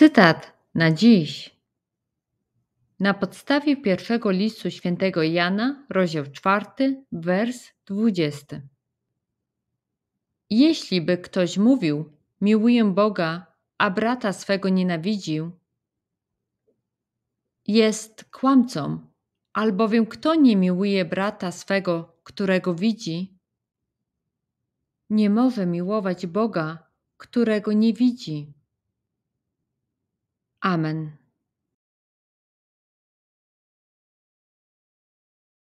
Cytat na dziś. Na podstawie pierwszego listu świętego Jana, rozdział 4, wers 20. Jeśli by ktoś mówił, miłuję Boga, a brata swego nienawidził, jest kłamcą, albowiem kto nie miłuje brata swego, którego widzi, nie może miłować Boga, którego nie widzi. Amen.